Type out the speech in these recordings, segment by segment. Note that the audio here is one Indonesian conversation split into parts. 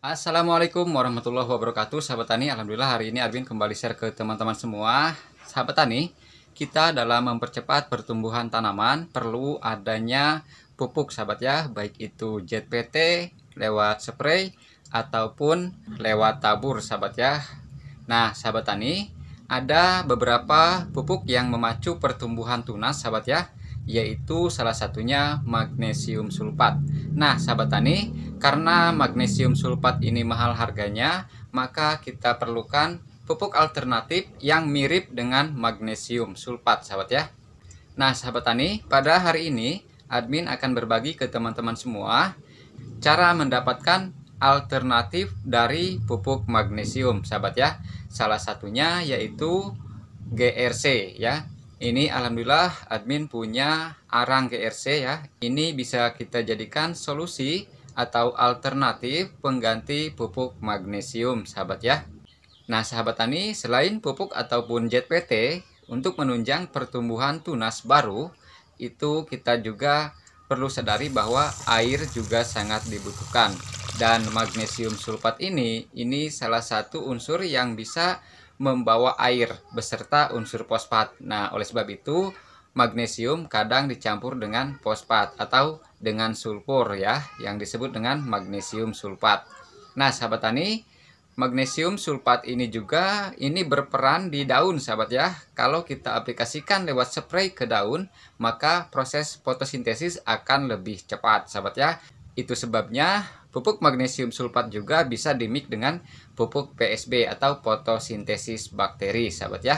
Assalamualaikum warahmatullahi wabarakatuh Sahabat Tani, Alhamdulillah hari ini Arvin kembali share ke teman-teman semua Sahabat Tani, kita dalam mempercepat pertumbuhan tanaman perlu adanya pupuk sahabat ya Baik itu JPT lewat spray ataupun lewat tabur sahabat ya Nah sahabat Tani, ada beberapa pupuk yang memacu pertumbuhan tunas sahabat ya yaitu salah satunya magnesium sulfat. Nah, sahabat tani, karena magnesium sulfat ini mahal harganya, maka kita perlukan pupuk alternatif yang mirip dengan magnesium sulfat, sahabat ya. Nah, sahabat tani, pada hari ini admin akan berbagi ke teman-teman semua cara mendapatkan alternatif dari pupuk magnesium, sahabat ya. Salah satunya yaitu GRC ya, ini alhamdulillah admin punya arang GRC ya. Ini bisa kita jadikan solusi atau alternatif pengganti pupuk magnesium sahabat ya. Nah sahabat tani selain pupuk ataupun JPT untuk menunjang pertumbuhan tunas baru itu kita juga perlu sadari bahwa air juga sangat dibutuhkan dan magnesium sulfat ini ini salah satu unsur yang bisa membawa air beserta unsur fosfat. Nah, oleh sebab itu magnesium kadang dicampur dengan fosfat atau dengan sulfur ya, yang disebut dengan magnesium sulfat. Nah, sahabat tani, magnesium sulfat ini juga ini berperan di daun sahabat ya. Kalau kita aplikasikan lewat spray ke daun, maka proses fotosintesis akan lebih cepat sahabat ya. Itu sebabnya Pupuk magnesium sulfat juga bisa dimix dengan pupuk PSB atau fotosintesis bakteri, sahabat ya.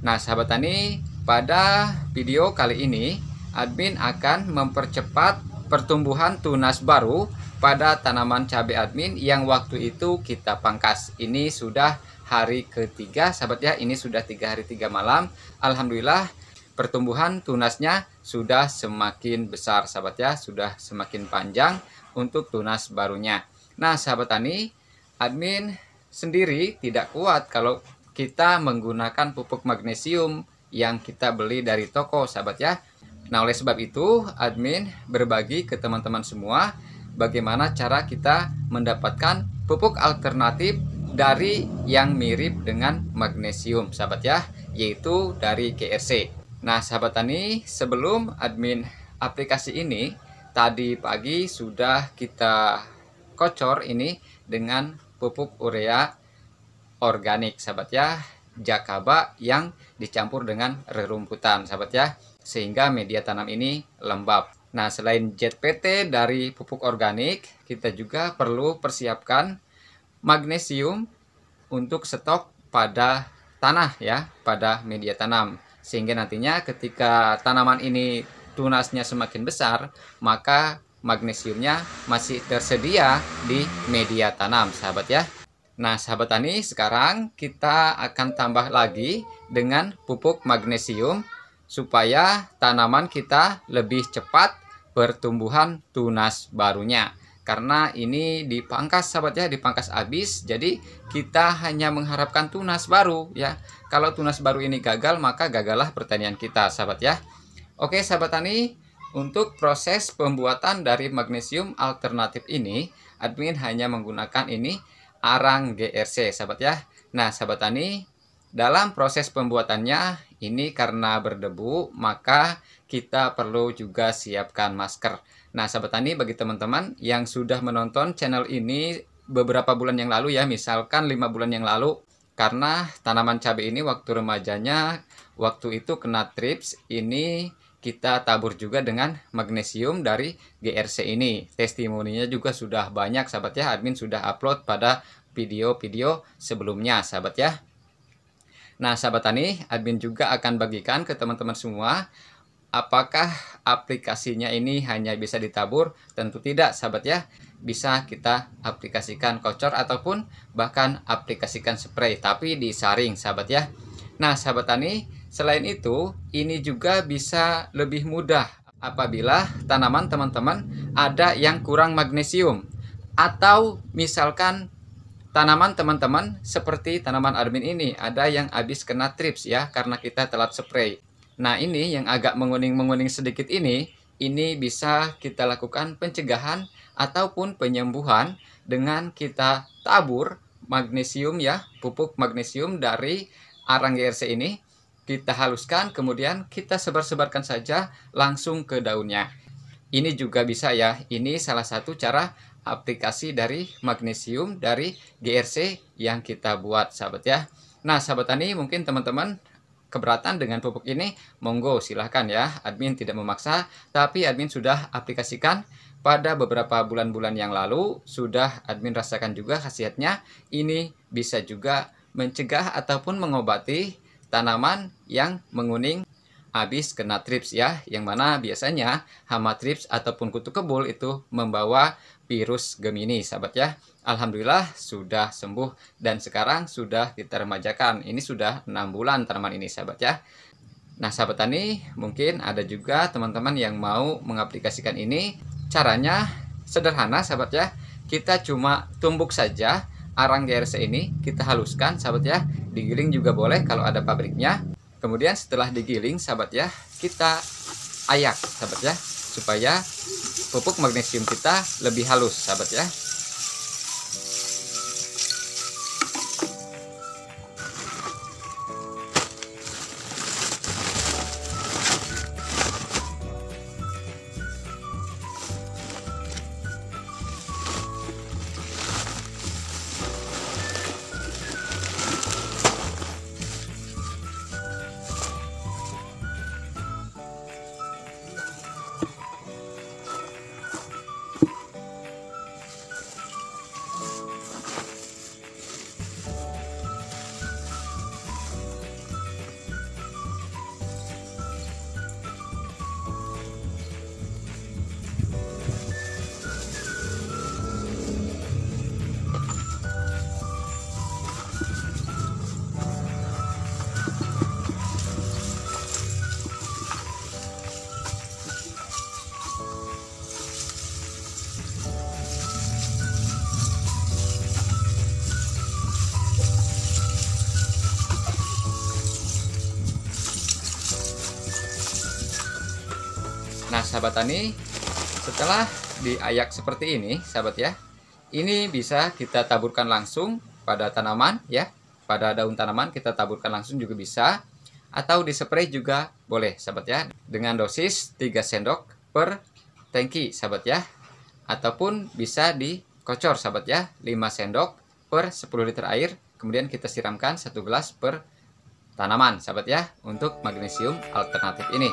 Nah, sahabat tani, pada video kali ini admin akan mempercepat pertumbuhan tunas baru pada tanaman cabai admin yang waktu itu kita pangkas. Ini sudah hari ketiga, sahabat ya. Ini sudah tiga hari tiga malam. Alhamdulillah pertumbuhan tunasnya sudah semakin besar, sahabat ya. Sudah semakin panjang untuk tunas barunya. Nah, sahabat tani, admin sendiri tidak kuat kalau kita menggunakan pupuk magnesium yang kita beli dari toko, sahabat ya. Nah, oleh sebab itu, admin berbagi ke teman-teman semua bagaimana cara kita mendapatkan pupuk alternatif dari yang mirip dengan magnesium, sahabat ya, yaitu dari KRC. Nah, sahabat tani, sebelum admin aplikasi ini tadi pagi sudah kita kocor ini dengan pupuk urea organik sahabat ya jakaba yang dicampur dengan rerumputan sahabat ya sehingga media tanam ini lembab nah selain ZPT dari pupuk organik kita juga perlu persiapkan magnesium untuk stok pada tanah ya pada media tanam sehingga nantinya ketika tanaman ini tunasnya semakin besar, maka magnesiumnya masih tersedia di media tanam, sahabat ya. Nah, sahabat tani, sekarang kita akan tambah lagi dengan pupuk magnesium supaya tanaman kita lebih cepat pertumbuhan tunas barunya. Karena ini dipangkas sahabat ya, dipangkas habis. Jadi kita hanya mengharapkan tunas baru ya. Kalau tunas baru ini gagal, maka gagallah pertanian kita sahabat ya. Oke sahabat tani, untuk proses pembuatan dari magnesium alternatif ini, admin hanya menggunakan ini arang GRC sahabat ya. Nah sahabat tani, dalam proses pembuatannya ini karena berdebu maka kita perlu juga siapkan masker. Nah sahabat tani bagi teman-teman yang sudah menonton channel ini beberapa bulan yang lalu ya misalkan lima bulan yang lalu karena tanaman cabai ini waktu remajanya waktu itu kena trips ini kita tabur juga dengan magnesium dari GRC ini. Testimoninya juga sudah banyak sahabat ya, admin sudah upload pada video-video sebelumnya sahabat ya. Nah sahabat tani, admin juga akan bagikan ke teman-teman semua apakah aplikasinya ini hanya bisa ditabur? Tentu tidak sahabat ya, bisa kita aplikasikan kocor ataupun bahkan aplikasikan spray tapi disaring sahabat ya. Nah sahabat tani, Selain itu, ini juga bisa lebih mudah apabila tanaman teman-teman ada yang kurang magnesium atau misalkan tanaman teman-teman seperti tanaman admin ini ada yang habis kena trips ya karena kita telat spray. Nah, ini yang agak menguning-menguning sedikit ini ini bisa kita lakukan pencegahan ataupun penyembuhan dengan kita tabur magnesium ya, pupuk magnesium dari arang GRC ini kita haluskan, kemudian kita sebar-sebarkan saja langsung ke daunnya. Ini juga bisa ya, ini salah satu cara aplikasi dari magnesium dari GRC yang kita buat sahabat ya. Nah sahabat tani mungkin teman-teman keberatan dengan pupuk ini, monggo silahkan ya. Admin tidak memaksa, tapi admin sudah aplikasikan pada beberapa bulan-bulan yang lalu. Sudah admin rasakan juga khasiatnya, ini bisa juga mencegah ataupun mengobati tanaman yang menguning habis kena trips ya, yang mana biasanya hama trips ataupun kutu kebul itu membawa virus Gemini, sahabat ya. Alhamdulillah sudah sembuh dan sekarang sudah kita Ini sudah enam bulan tanaman ini, sahabat ya. Nah, sahabat tani, mungkin ada juga teman-teman yang mau mengaplikasikan ini. Caranya sederhana, sahabat ya. Kita cuma tumbuk saja arang GRC ini kita haluskan sahabat ya digiling juga boleh kalau ada pabriknya kemudian setelah digiling sahabat ya kita ayak sahabat ya supaya pupuk magnesium kita lebih halus sahabat ya Nah, sahabat tani, setelah diayak seperti ini, sahabat ya, ini bisa kita taburkan langsung pada tanaman ya, pada daun tanaman kita taburkan langsung juga bisa atau dispray juga boleh, sahabat ya, dengan dosis 3 sendok per tangki, sahabat ya. Ataupun bisa dikocor, sahabat ya, 5 sendok per 10 liter air, kemudian kita siramkan 1 gelas per tanaman, sahabat ya, untuk magnesium alternatif ini.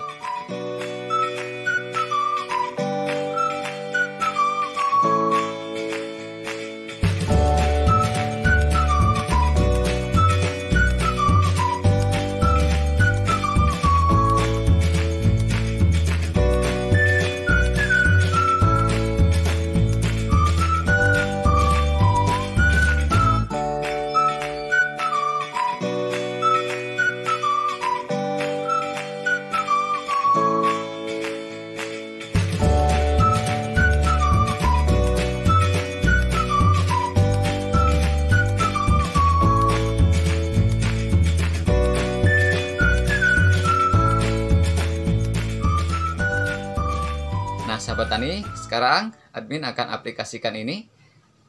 petani, sekarang admin akan aplikasikan ini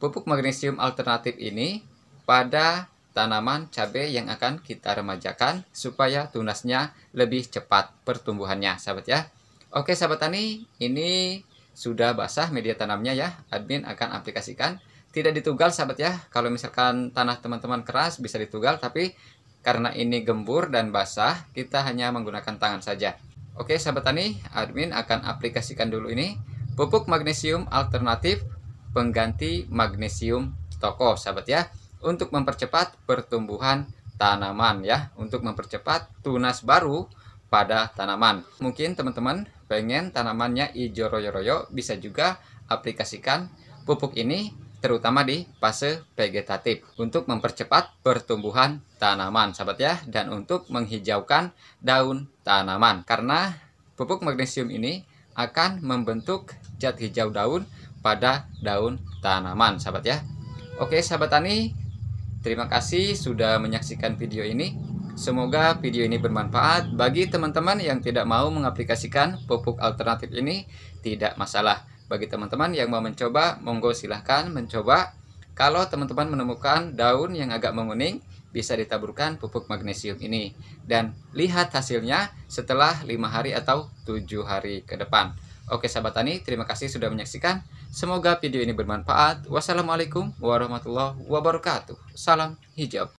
pupuk magnesium alternatif ini pada tanaman cabai yang akan kita remajakan supaya tunasnya lebih cepat pertumbuhannya sahabat ya oke sahabat tani ini sudah basah media tanamnya ya admin akan aplikasikan tidak ditugal sahabat ya kalau misalkan tanah teman-teman keras bisa ditugal tapi karena ini gembur dan basah kita hanya menggunakan tangan saja oke sahabat tani admin akan aplikasikan dulu ini Pupuk magnesium alternatif pengganti magnesium toko, sahabat ya, untuk mempercepat pertumbuhan tanaman ya, untuk mempercepat tunas baru pada tanaman. Mungkin teman-teman pengen tanamannya ijo royo-royo, bisa juga aplikasikan pupuk ini terutama di fase vegetatif untuk mempercepat pertumbuhan tanaman sahabat ya dan untuk menghijaukan daun tanaman karena pupuk magnesium ini akan membentuk cat hijau daun pada daun tanaman, sahabat ya. Oke, sahabat tani, terima kasih sudah menyaksikan video ini. Semoga video ini bermanfaat bagi teman-teman yang tidak mau mengaplikasikan pupuk alternatif ini tidak masalah. Bagi teman-teman yang mau mencoba, monggo silahkan mencoba. Kalau teman-teman menemukan daun yang agak menguning, bisa ditaburkan pupuk magnesium ini. Dan lihat hasilnya setelah lima hari atau tujuh hari ke depan. Oke sahabat Tani, terima kasih sudah menyaksikan. Semoga video ini bermanfaat. Wassalamualaikum warahmatullahi wabarakatuh. Salam hijab.